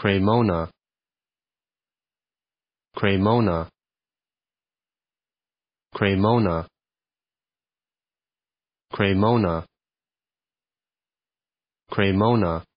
Cremona Cremona Cremona Cremona Cremona